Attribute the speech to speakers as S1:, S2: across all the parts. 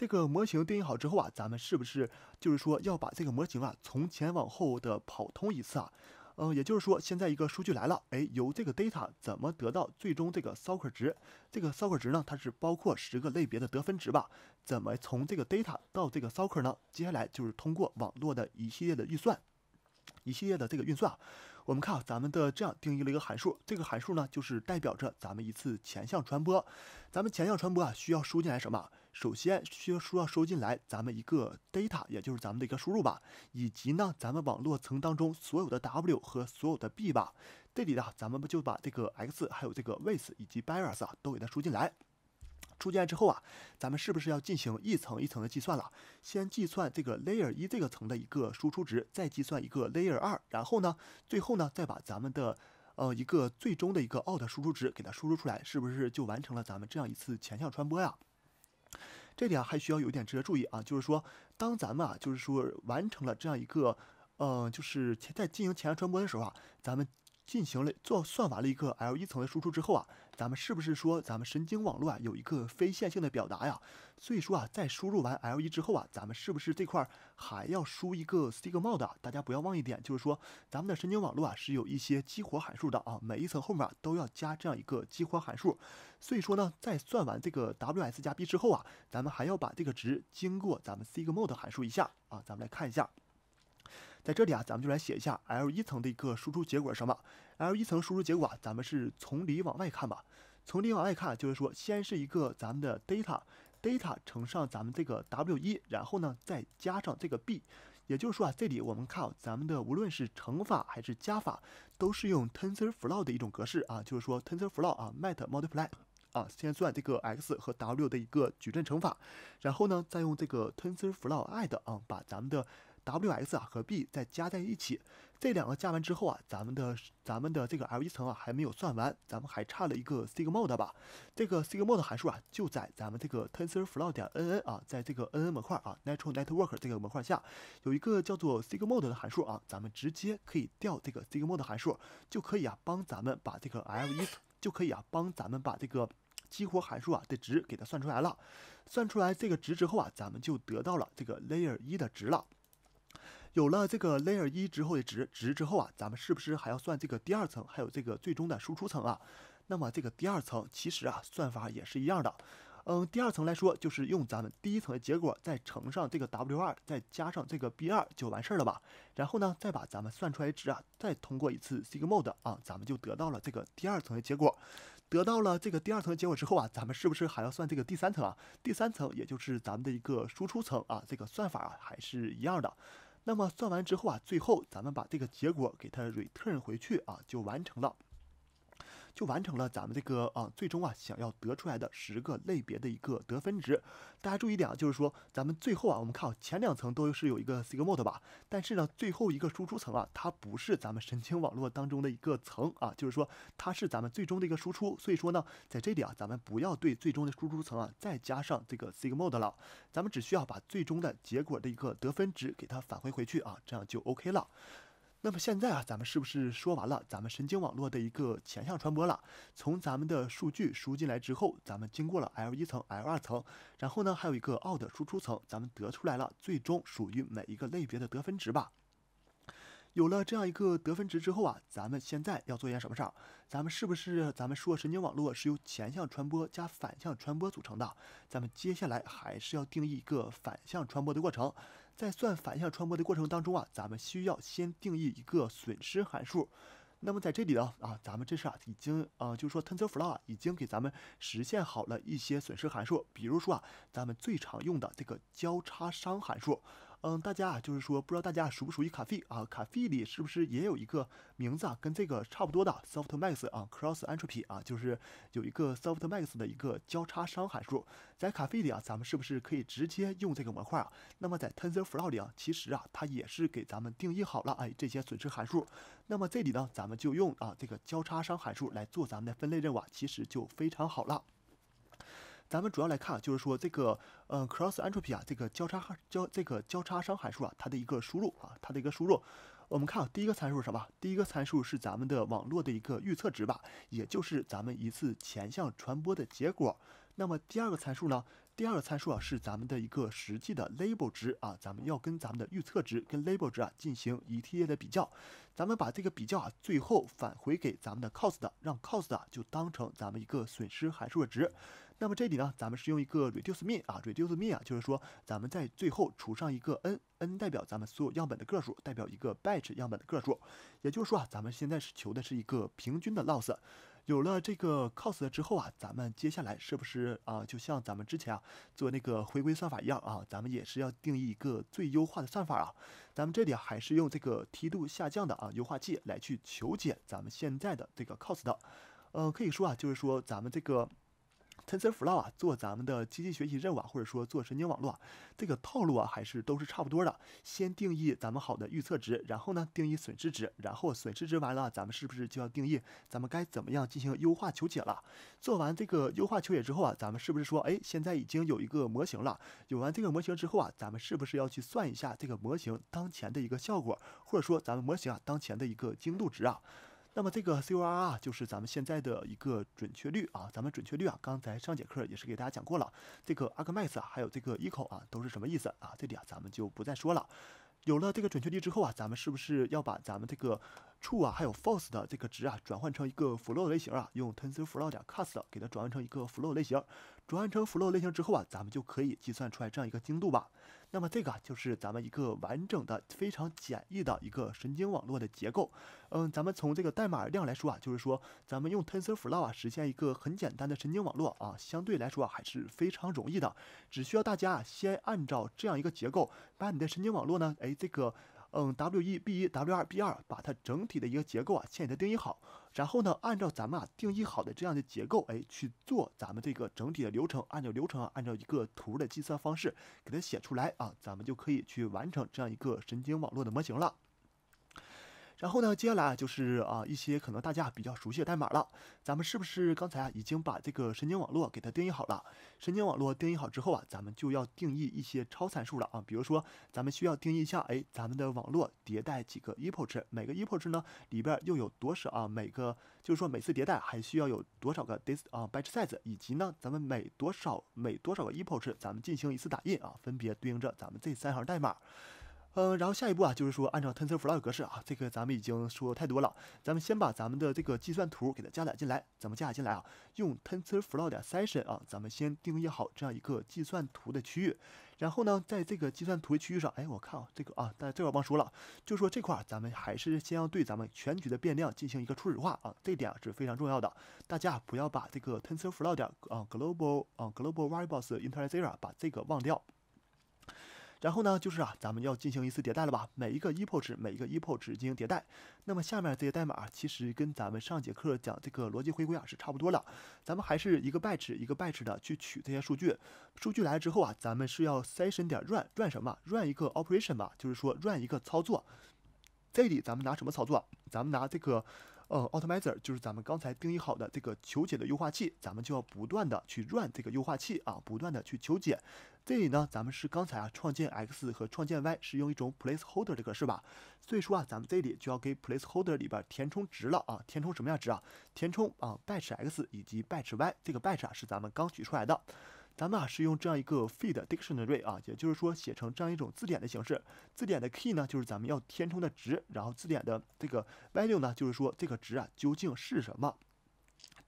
S1: 这个模型定义好之后啊，咱们是不是就是说要把这个模型啊从前往后的跑通一次啊？呃，也就是说现在一个数据来了，哎，由这个 data 怎么得到最终这个 s o c e r 值？这个 s o c e r 值呢，它是包括十个类别的得分值吧？怎么从这个 data 到这个 s o c e r 呢？接下来就是通过网络的一系列的运算，一系列的这个运算啊，我们看啊，咱们的这样定义了一个函数，这个函数呢就是代表着咱们一次前向传播。咱们前向传播啊，需要输进来什么？首先需要输要收进来，咱们一个 data，也就是咱们的一个输入吧，以及呢，咱们网络层当中所有的 w 和所有的 b 吧。这里呢，咱们不就把这个 x，还有这个 w i t h t 以及 b i a u s 啊，都给它输进来。输进来之后啊，咱们是不是要进行一层一层的计算了？先计算这个 layer 一这个层的一个输出值，再计算一个 layer 二，然后呢，最后呢，再把咱们的呃一个最终的一个 out 输出值给它输出出来，是不是就完成了咱们这样一次前向传播呀？这点还需要有一点值得注意啊，就是说，当咱们啊，就是说完成了这样一个，嗯，就是在进行前传播的时候啊，咱们。进行了做算完了一个 L1 层的输出之后啊，咱们是不是说咱们神经网络啊有一个非线性的表达呀？所以说啊，在输入完 L1 之后啊，咱们是不是这块还要输一个 s i g m o d 啊？大家不要忘一点，就是说咱们的神经网络啊是有一些激活函数的啊，每一层后面都要加这样一个激活函数。所以说呢，在算完这个 Ws 加 b 之后啊，咱们还要把这个值经过咱们 s i g m o d 函数一下啊，咱们来看一下。在这里啊，咱们就来写一下 L 一层的一个输出结果什么？L 一层输出结果啊，咱们是从里往外看吧。从里往外看，就是说先是一个咱们的 data，data 乘上咱们这个 W 一，然后呢再加上这个 b。也就是说啊，这里我们看咱们的无论是乘法还是加法，都是用 TensorFlow 的一种格式啊，就是说 TensorFlow 啊 mat multiply 啊，先算这个 x 和 W 的一个矩阵乘法，然后呢再用这个 TensorFlow add 啊把咱们的。Wx 啊和 b 再加在一起，这两个加完之后啊，咱们的咱们的这个 L 一层啊还没有算完，咱们还差了一个 sigmoid 吧？这个 sigmoid 函数啊就在咱们这个 TensorFlow 点 nn 啊，在这个 nn 模块啊，Neural Network 这个模块下有一个叫做 sigmoid 的函数啊，咱们直接可以调这个 sigmoid 函数，就可以啊帮咱们把这个 L 一就可以啊帮咱们把这个激活函数啊的值给它算出来了。算出来这个值之后啊，咱们就得到了这个 Layer 一的值了。有了这个 layer 一之后的值，值之后啊，咱们是不是还要算这个第二层，还有这个最终的输出层啊？那么这个第二层其实啊，算法也是一样的。嗯，第二层来说，就是用咱们第一层的结果再乘上这个 w 二，再加上这个 b 二就完事儿了吧？然后呢，再把咱们算出来的值啊，再通过一次 s i g m o d d 啊，咱们就得到了这个第二层的结果。得到了这个第二层的结果之后啊，咱们是不是还要算这个第三层啊？第三层也就是咱们的一个输出层啊，这个算法啊还是一样的。那么算完之后啊，最后咱们把这个结果给它 return 回去啊，就完成了。就完成了咱们这个啊最终啊想要得出来的十个类别的一个得分值。大家注意点啊，就是说咱们最后啊，我们看前两层都是有一个 sigmoid 吧，但是呢，最后一个输出层啊，它不是咱们神经网络当中的一个层啊，就是说它是咱们最终的一个输出。所以说呢，在这里啊，咱们不要对最终的输出层啊再加上这个 sigmoid 了，咱们只需要把最终的结果的一个得分值给它返回回去啊，这样就 OK 了。那么现在啊，咱们是不是说完了咱们神经网络的一个前向传播了？从咱们的数据输进来之后，咱们经过了 L1 层、L2 层，然后呢，还有一个 out 输出层，咱们得出来了最终属于每一个类别的得分值吧？有了这样一个得分值之后啊，咱们现在要做一件什么事儿？咱们是不是咱们说神经网络是由前向传播加反向传播组成的？咱们接下来还是要定义一个反向传播的过程。在算反向传播的过程当中啊，咱们需要先定义一个损失函数。那么在这里呢啊，咱们这是啊已经啊，就是说 TensorFlow 啊已经给咱们实现好了一些损失函数，比如说啊，咱们最常用的这个交叉熵函数。嗯，大家啊，就是说，不知道大家熟不熟悉卡费啊？卡费里是不是也有一个名字啊，跟这个差不多的 soft max 啊，cross entropy 啊，就是有一个 soft max 的一个交叉熵函数，在卡费里啊，咱们是不是可以直接用这个模块啊？那么在 tensor flow 里啊，其实啊，它也是给咱们定义好了，哎，这些损失函数。那么这里呢，咱们就用啊这个交叉熵函数来做咱们的分类任务，啊，其实就非常好了。咱们主要来看，就是说这个呃，cross entropy 啊，这个交叉交这个交叉熵函数啊，它的一个输入啊，它的一个输入。我们看第一个参数是什么？第一个参数是咱们的网络的一个预测值吧，也就是咱们一次前向传播的结果。那么第二个参数呢？第二个参数啊是咱们的一个实际的 label 值啊，咱们要跟咱们的预测值跟 label 值啊进行一系列的比较，咱们把这个比较啊最后返回给咱们的 cost 让 cost 啊就当成咱们一个损失函数的值。那么这里呢，咱们是用一个 reduce mean 啊 reduce mean 啊，就是说咱们在最后除上一个 n，n 代表咱们所有样本的个数，代表一个 batch 样本的个数，也就是说啊，咱们现在是求的是一个平均的 loss。有了这个 cost 之后啊，咱们接下来是不是啊，就像咱们之前啊做那个回归算法一样啊，咱们也是要定义一个最优化的算法啊。咱们这里还是用这个梯度下降的啊优化器来去求解咱们现在的这个 cost 的。可以说啊，就是说咱们这个。TensorFlow 啊，做咱们的机器学习任务，啊，或者说做神经网络，这个套路啊，还是都是差不多的。先定义咱们好的预测值，然后呢，定义损失值，然后损失值完了，咱们是不是就要定义咱们该怎么样进行优化求解了？做完这个优化求解之后啊，咱们是不是说，哎，现在已经有一个模型了？有完这个模型之后啊，咱们是不是要去算一下这个模型当前的一个效果，或者说咱们模型啊当前的一个精度值啊？那么这个 C O R 啊，就是咱们现在的一个准确率啊。咱们准确率啊，刚才上节课也是给大家讲过了，这个 a r g m a x 啊，还有这个 Eco 啊，都是什么意思啊？这里啊，咱们就不再说了。有了这个准确率之后啊，咱们是不是要把咱们这个？True 啊，还有 False 的这个值啊，转换成一个 f l o w 类型啊，用 TensorFlow 点 cast 给它转换成一个 f l o w 类型。转换成 f l o w 类型之后啊，咱们就可以计算出来这样一个精度吧。那么这个就是咱们一个完整的、非常简易的一个神经网络的结构。嗯，咱们从这个代码量来说啊，就是说，咱们用 TensorFlow 啊实现一个很简单的神经网络啊，相对来说还是非常容易的。只需要大家先按照这样一个结构，把你的神经网络呢，哎，这个。嗯，W1B1、W2B2，把它整体的一个结构啊，先给它定义好。然后呢，按照咱们啊定义好的这样的结构，哎，去做咱们这个整体的流程。按照流程，按照一个图的计算方式给它写出来啊，咱们就可以去完成这样一个神经网络的模型了。然后呢，接下来啊就是啊一些可能大家比较熟悉的代码了。咱们是不是刚才啊已经把这个神经网络给它定义好了？神经网络定义好之后啊，咱们就要定义一些超参数了啊。比如说，咱们需要定义一下，哎，咱们的网络迭代几个 e p o c h 每个 e p o c h 呢里边又有多少啊？每个就是说每次迭代还需要有多少个 d i s 啊 batch size，以及呢咱们每多少每多少个 e p o c h 咱们进行一次打印啊，分别对应着咱们这三行代码。嗯，然后下一步啊，就是说按照 TensorFlow 格式啊，这个咱们已经说太多了。咱们先把咱们的这个计算图给它加载进来。怎么加载进来啊？用 TensorFlow 的 Session 啊，咱们先定义好这样一个计算图的区域。然后呢，在这个计算图的区域上，哎，我看啊，这个啊，大家最好忘说了，就说这块儿咱们还是先要对咱们全局的变量进行一个初始化啊，这一点啊是非常重要的。大家不要把这个 TensorFlow 点啊 global 啊 global variables i n t e r i z e r 把这个忘掉。然后呢，就是啊，咱们要进行一次迭代了吧？每一个 epoch，每一个 epoch 进行迭代。那么下面这些代码其实跟咱们上节课讲这个逻辑回归啊是差不多的。咱们还是一个 batch 一个 batch 的去取这些数据。数据来了之后啊，咱们是要 session 点 run run 什么？run 一个 operation 吧，就是说 run 一个操作。这里咱们拿什么操作？咱们拿这个呃 a u t o m i z e r 就是咱们刚才定义好的这个求解的优化器。咱们就要不断的去 run 这个优化器啊，不断的去求解。这里呢，咱们是刚才啊创建 x 和创建 y 是用一种 placeholder 这个是吧？所以说啊，咱们这里就要给 placeholder 里边填充值了啊，填充什么样值啊？填充啊 batch x 以及 batch y，这个 batch 啊是咱们刚取出来的，咱们啊是用这样一个 feed dictionary 啊，也就是说写成这样一种字典的形式，字典的 key 呢就是咱们要填充的值，然后字典的这个 value 呢就是说这个值啊究竟是什么。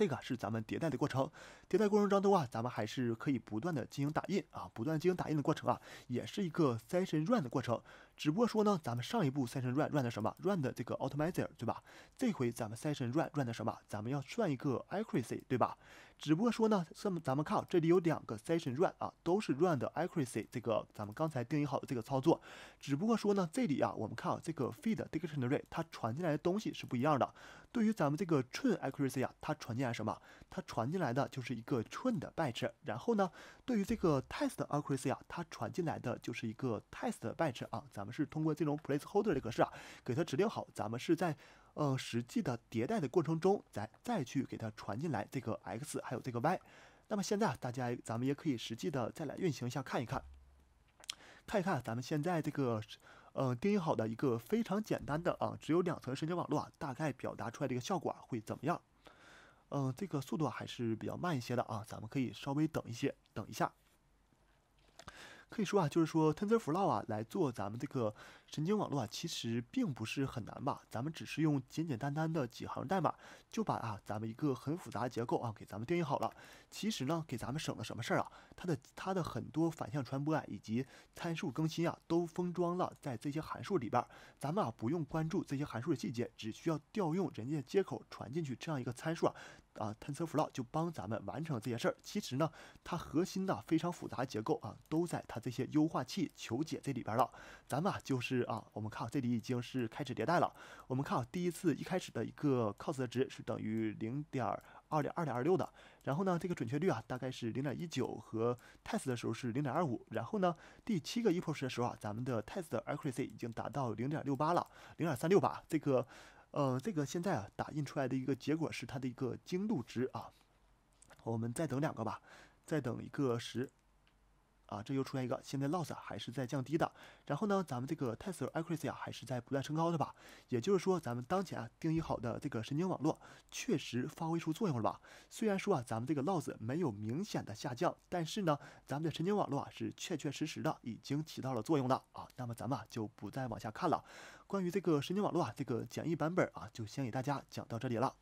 S1: 这个是咱们迭代的过程，迭代过程当中啊，咱们还是可以不断的进行打印啊，不断进行打印的过程啊，也是一个 session run 的过程。只不过说呢，咱们上一步 session run run 的什么？run 的这个 optimizer 对吧？这回咱们 session run run 的什么？咱们要算一个 accuracy 对吧？只不过说呢，这么咱们看，这里有两个 session run 啊，都是 run 的 accuracy 这个咱们刚才定义好的这个操作。只不过说呢，这里啊，我们看啊，这个 feed dictionary，它传进来的东西是不一样的。对于咱们这个 train accuracy 啊，它传进来什么？它传进来的就是一个 train 的 batch。然后呢，对于这个 test accuracy 啊，它传进来的就是一个 test batch 啊。咱们是通过这种 placeholder 的格式啊，给它指定好，咱们是在呃，实际的迭代的过程中，再再去给它传进来这个 x 还有这个 y。那么现在大家咱们也可以实际的再来运行一下，看一看，看一看咱们现在这个呃定义好的一个非常简单的啊，只有两层神经网络啊，大概表达出来这个效果会怎么样？嗯，这个速度还是比较慢一些的啊，咱们可以稍微等一些，等一下。可以说啊，就是说 TensorFlow 啊来做咱们这个神经网络啊，其实并不是很难吧？咱们只是用简简单单的几行代码，就把啊咱们一个很复杂的结构啊给咱们定义好了。其实呢，给咱们省了什么事儿啊？它的它的很多反向传播啊，以及参数更新啊，都封装了在这些函数里边儿。咱们啊不用关注这些函数的细节，只需要调用人家接口传进去这样一个参数啊。啊，探测 flow 就帮咱们完成了这些事儿。其实呢，它核心的非常复杂结构啊，都在它这些优化器求解这里边了。咱们啊就是啊，我们看这里已经是开始迭代了。我们看第一次一开始的一个 cos 的值是等于零点二点二点二六的。然后呢，这个准确率啊大概是零点一九和 test 的时候是零点二五。然后呢，第七个 epoch 的时候啊，咱们的 test accuracy 已经达到零点六八了，零点三六吧。这个呃，这个现在啊，打印出来的一个结果是它的一个精度值啊。我们再等两个吧，再等一个十。啊，这又出现一个，现在 loss 还是在降低的，然后呢，咱们这个 test accuracy 啊还是在不断升高的吧，也就是说，咱们当前啊定义好的这个神经网络确实发挥出作用了吧？虽然说啊咱们这个 loss 没有明显的下降，但是呢，咱们的神经网络啊是确确实实的已经起到了作用的啊。那么咱们就不再往下看了，关于这个神经网络啊这个简易版本啊就先给大家讲到这里了。